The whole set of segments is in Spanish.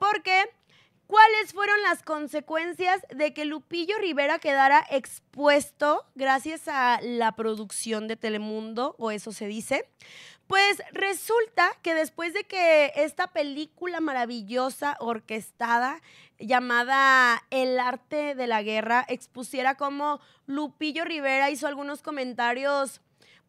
porque ¿cuáles fueron las consecuencias de que Lupillo Rivera quedara expuesto gracias a la producción de Telemundo, o eso se dice? Pues resulta que después de que esta película maravillosa, orquestada, llamada El arte de la guerra, expusiera como Lupillo Rivera hizo algunos comentarios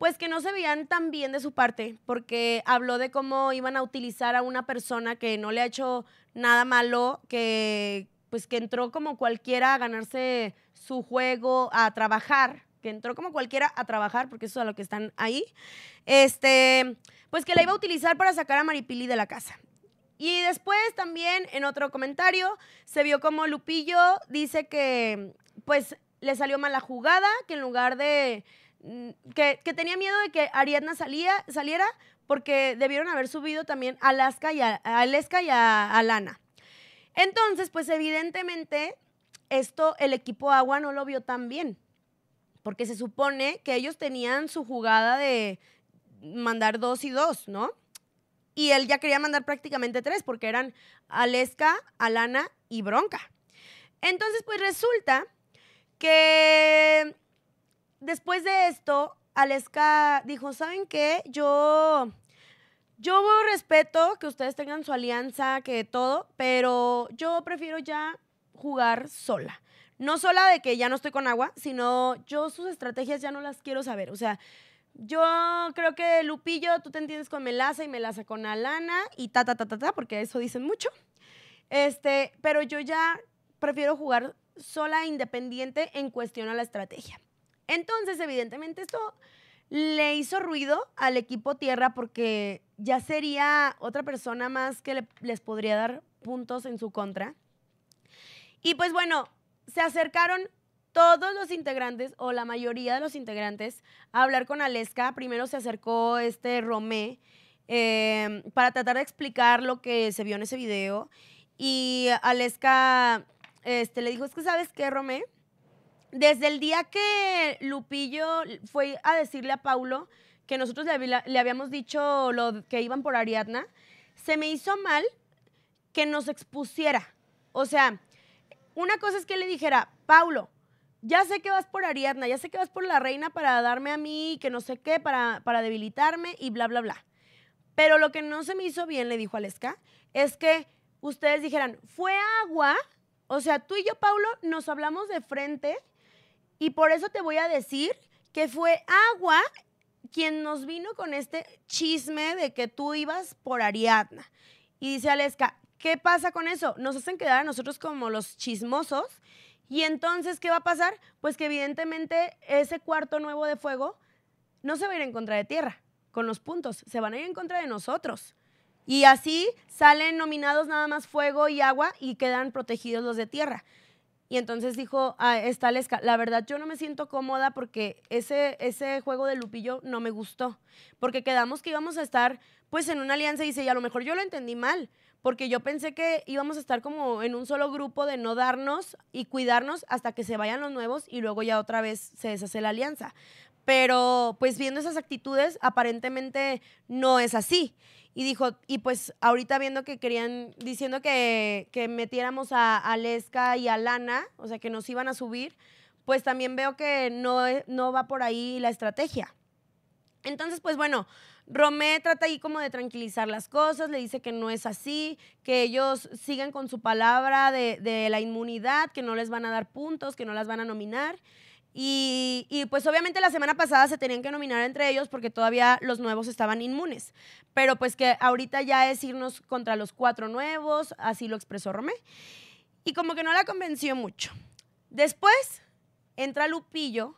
pues que no se veían tan bien de su parte, porque habló de cómo iban a utilizar a una persona que no le ha hecho nada malo, que pues que entró como cualquiera a ganarse su juego, a trabajar, que entró como cualquiera a trabajar, porque eso es a lo que están ahí, este, pues que la iba a utilizar para sacar a Maripili de la casa. Y después también en otro comentario se vio como Lupillo dice que pues le salió mala jugada, que en lugar de, Mm, que, tenía miedo de que Ariadna salía, saliera porque debieron haber subido también a Alaska y a, y a, Lana. Entonces, pues evidentemente esto el equipo Agua no lo vio tan bien, porque se supone que ellos tenían su jugada de mandar dos y dos, ¿no? Y él ya quería mandar prácticamente tres, porque eran Alaska, Alana y Bronca. Entonces, pues resulta que después de esto, Aleska dijo, ¿saben qué? Yo, yo respeto que ustedes tengan su alianza, que todo, pero yo prefiero ya jugar sola. No sola de que ya no estoy con agua, sino yo sus estrategias ya no las quiero saber. O sea, yo creo que Lupillo, tú te entiendes con Melaza y Melaza con Alana y ta, ta, ta, ta, ta, porque eso dicen mucho. Este, pero yo ya prefiero jugar sola, independiente en cuestión a la estrategia. Entonces, evidentemente, esto le hizo ruido al equipo Tierra porque ya sería otra persona más que les podría dar puntos en su contra. Y pues bueno, se acercaron todos los integrantes o la mayoría de los integrantes a hablar con Aleska. Primero se acercó este Romé em, para tratar de explicar lo que se vio en ese video. Y Aleska este, le dijo, es que sabes qué, Romé, desde el día que Lupillo fue a decirle a Paulo que nosotros le, habíamos dicho lo que iban por Ariadna, se me hizo mal que nos expusiera. O sea, una cosa es que le dijera, Paulo, ya sé que vas por Ariadna, ya sé que vas por la reina para darme a mí, que no sé qué, para, para debilitarme y bla, bla, bla. Pero lo que no se me hizo bien, le dijo Aleska, es que ustedes dijeran, fue agua. O sea, tú y yo, Paulo, nos hablamos de frente y por eso te voy a decir que fue Agua quien nos vino con este chisme de que tú ibas por Ariadna. Y dice Aleska, ¿qué pasa con eso? Nos hacen quedar a nosotros como los chismosos. Y entonces, ¿qué va a pasar? Pues que evidentemente ese cuarto nuevo de fuego no se va a ir en contra de tierra, con los puntos, se van a ir en contra de nosotros. Y así salen nominados nada más fuego y agua y quedan protegidos los de tierra. Y entonces dijo, ah, está la, verdad yo no me siento cómoda porque ese, ese juego de Lupillo no me gustó, porque quedamos que íbamos a estar pues en una alianza y dice, y a lo mejor yo lo entendí mal, porque yo pensé que íbamos a estar como en un solo grupo de no darnos y cuidarnos hasta que se vayan los nuevos y luego ya otra vez se deshace la alianza. Pero pues viendo esas actitudes, aparentemente no es así. Y dijo, y pues ahorita viendo que querían, diciendo que, metiéramos a, Aleska y a Lana, o sea, que nos iban a subir, pues también veo que no, e, no va por ahí la estrategia. Entonces, pues bueno, Romé trata ahí como de tranquilizar las cosas, le dice que no es así, que ellos sigan con su palabra de, de, la inmunidad, que no les van a dar puntos, que no las van a nominar. Y, pues obviamente la semana pasada se tenían que nominar entre ellos porque todavía los nuevos estaban inmunes. Pero pues que ahorita ya es irnos contra los cuatro nuevos, así lo expresó Romé. Y como que no la convenció mucho. Después entra Lupillo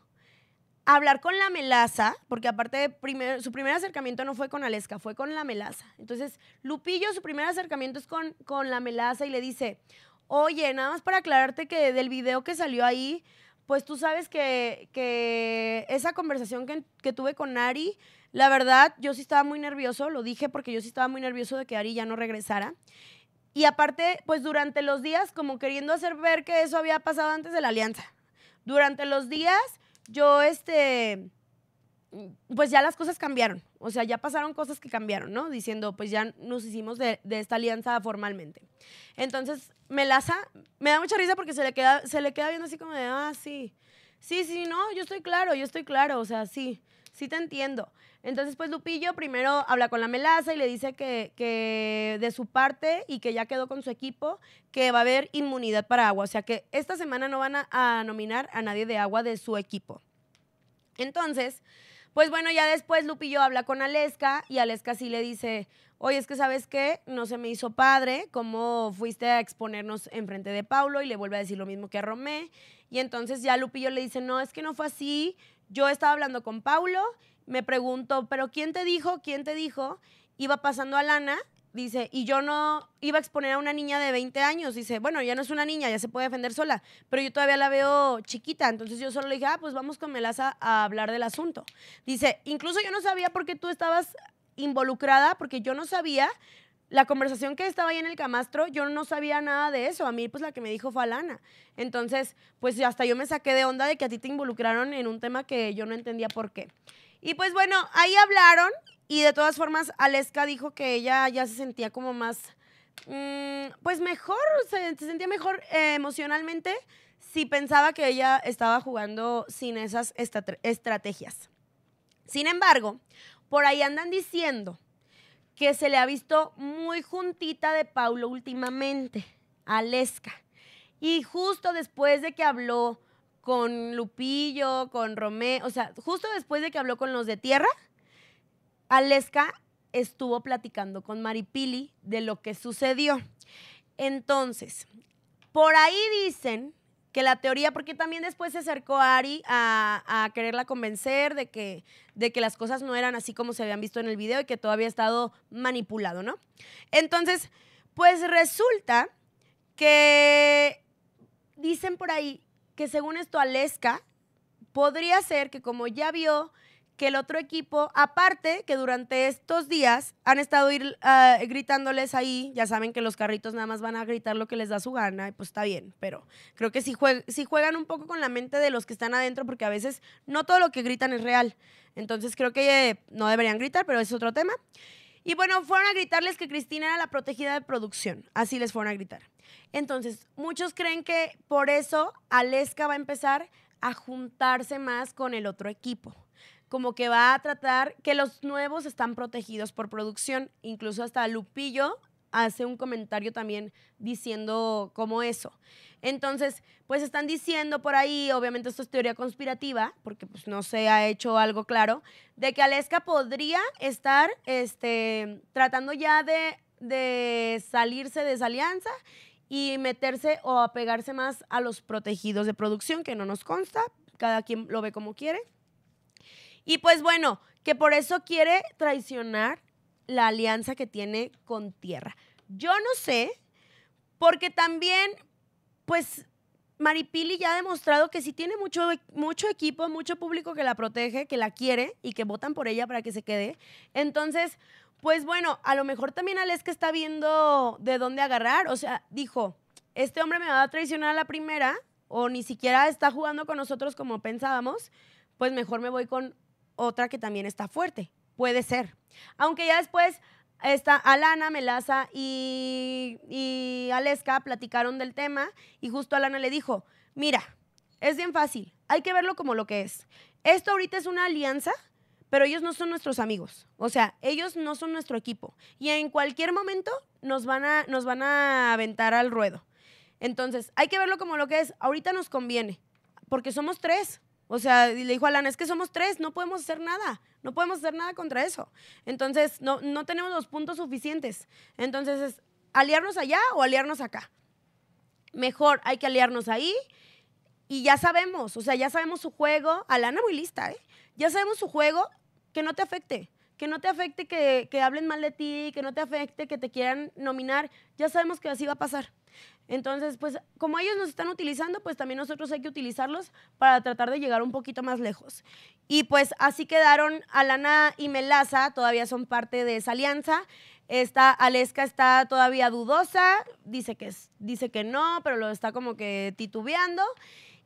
a hablar con la melaza, porque aparte de su primer acercamiento no fue con Alesca, fue con la melaza. Entonces Lupillo su primer acercamiento es con, con la melaza y le dice, oye, nada más para aclararte que del video que salió ahí pues tú sabes que, esa conversación que, que, tuve con Ari, la verdad, yo sí estaba muy nervioso, lo dije porque yo sí estaba muy nervioso de que Ari ya no regresara. Y aparte, pues durante los días, como queriendo hacer ver que eso había pasado antes de la alianza. Durante los días, yo este pues ya las cosas cambiaron. O sea, ya pasaron cosas que cambiaron, ¿no? Diciendo, pues ya nos hicimos de, esta alianza formalmente. Entonces, Melaza, me da mucha risa porque se le queda, se le queda viendo así como de, ah, sí. Sí, sí, no, yo estoy claro, yo estoy claro, o sea, sí, sí te entiendo. Entonces, pues Lupillo primero habla con la melaza y le dice que, de su parte y que ya quedó con su equipo, que va a haber inmunidad para agua. O sea que esta semana no van a nominar a nadie de agua de su equipo. Entonces, pues bueno, ya después Lupillo habla con Aleska y Aleska sí le dice, oye, es que sabes qué, no se me hizo padre, cómo fuiste a exponernos enfrente de Paulo y le vuelve a decir lo mismo que a Romé. Y entonces ya Lupillo le dice, no, es que no fue así, yo estaba hablando con Paulo, me pregunto, pero ¿quién te dijo? ¿Quién te dijo? Iba pasando a Lana Dice, y yo no iba a exponer a una niña de 20 años. Dice, bueno, ya no es una niña, ya se puede defender sola, pero yo todavía la veo chiquita. Entonces yo solo le dije, ah, pues vamos con Melaza a hablar del asunto. Dice, incluso yo no sabía por qué tú estabas involucrada, porque yo no sabía la conversación que estaba ahí en el camastro, yo no sabía nada de eso. A mí, pues, la que me dijo fue Alana. Entonces, pues, hasta yo me saqué de onda de que a ti te involucraron en un tema que yo no entendía por qué. Y pues, bueno, ahí hablaron y de todas formas, Aleska dijo que ella ya se sentía como más, mm, pues mejor, se, sentía mejor eh, emocionalmente si pensaba que ella estaba jugando sin esas estrategias. Sin embargo, por ahí andan diciendo que se le ha visto muy juntita de Paulo últimamente, Aleska. Y justo después de que habló con Lupillo, con Romé, o sea, justo después de que habló con los de tierra, Aleska estuvo platicando con Maripili de lo que sucedió. Entonces, por ahí dicen que la teoría, porque también después se acercó Ari a, quererla convencer de que, de que las cosas no eran así como se habían visto en el video y que todo había estado manipulado, ¿no? Entonces, pues resulta que dicen por ahí que según esto Aleska podría ser que como ya vio que el otro equipo, aparte que durante estos días han estado ah, gritándoles ahí, ya saben que los carritos nada más van a gritar lo que les da su gana, y pues está bien, pero creo que si, si juegan un poco con la mente de los que están adentro, porque a veces no todo lo que gritan es real, entonces creo que eh, no deberían gritar, pero es otro tema. Y bueno, fueron a gritarles que Cristina era la protegida de producción, así les fueron a gritar. Entonces, muchos creen que por eso Aleska va a empezar a juntarse más con el otro equipo como que va a tratar que los nuevos están protegidos por producción. Incluso hasta Lupillo hace un comentario también diciendo como eso. Entonces, pues están diciendo por ahí, obviamente esto es teoría conspirativa, porque pues no se ha hecho algo claro, de que Aleska podría estar este, tratando ya de, de salirse de esa alianza y meterse o apegarse más a los protegidos de producción, que no nos consta, cada quien lo ve como quiere. Y pues bueno, que por eso quiere traicionar la alianza que tiene con tierra. Yo no sé, porque también, pues, Maripili ya ha demostrado que si tiene mucho, mucho equipo, mucho público que la protege, que la quiere y que votan por ella para que se quede. Entonces, pues bueno, a lo mejor también Alex que está viendo de dónde agarrar. O sea, dijo, este hombre me va a traicionar a la primera o ni siquiera está jugando con nosotros como pensábamos, pues mejor me voy con otra que también está fuerte. Puede ser. Aunque ya después está Alana, Melaza y, y Aleska platicaron del tema y justo Alana le dijo, mira, es bien fácil, hay que verlo como lo que es. Esto ahorita es una alianza, pero ellos no son nuestros amigos, o sea, ellos no son nuestro equipo y en cualquier momento nos van a, nos van a aventar al ruedo. Entonces, hay que verlo como lo que es, ahorita nos conviene, porque somos tres, o sea, le dijo Alana, es que somos tres, no podemos hacer nada, no podemos hacer nada contra eso. Entonces, no, tenemos los puntos suficientes. Entonces, aliarnos allá o aliarnos acá. Mejor hay que aliarnos ahí y ya sabemos, o sea, ya sabemos su juego. Alana muy lista, ¿eh? Ya sabemos su juego, que no te afecte que no te afecte que, hablen mal de ti, que no te afecte que te quieran nominar, ya sabemos que así va a pasar. Entonces, pues como ellos nos están utilizando, pues también nosotros hay que utilizarlos para tratar de llegar un poquito más lejos. Y pues así quedaron Alana y Melaza, todavía son parte de esa alianza. Esta Aleska está todavía dudosa, dice que, dice que no, pero lo está como que titubeando.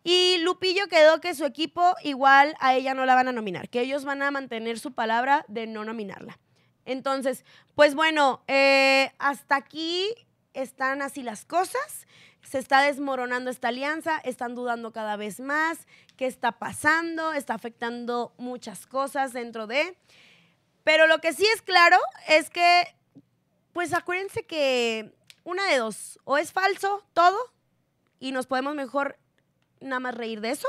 Y Lupillo quedó que su equipo igual a ella no la van a nominar, que ellos van a mantener su palabra de no nominarla. Entonces, pues bueno, eh, hasta aquí están así las cosas. Se está desmoronando esta alianza, están dudando cada vez más qué está pasando, está afectando muchas cosas dentro de... Pero lo que sí es claro es que pues acuérdense que una de dos, o es falso todo y nos podemos mejor nada más reír de eso,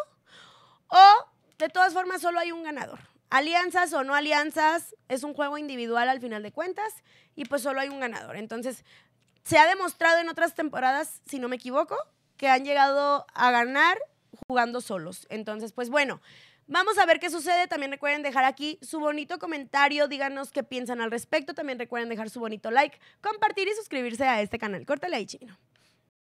o de todas formas solo hay un ganador. Alianzas o no alianzas, es un juego individual al final de cuentas y pues solo hay un ganador. Entonces, se ha demostrado en otras temporadas, si no me equivoco, que han llegado a ganar jugando solos. Entonces, pues bueno, Vamos a ver qué sucede. También recuerden dejar aquí su bonito comentario. Díganos qué piensan al respecto. También recuerden dejar su bonito like, compartir y suscribirse a este canal. Córtale ahí, chino.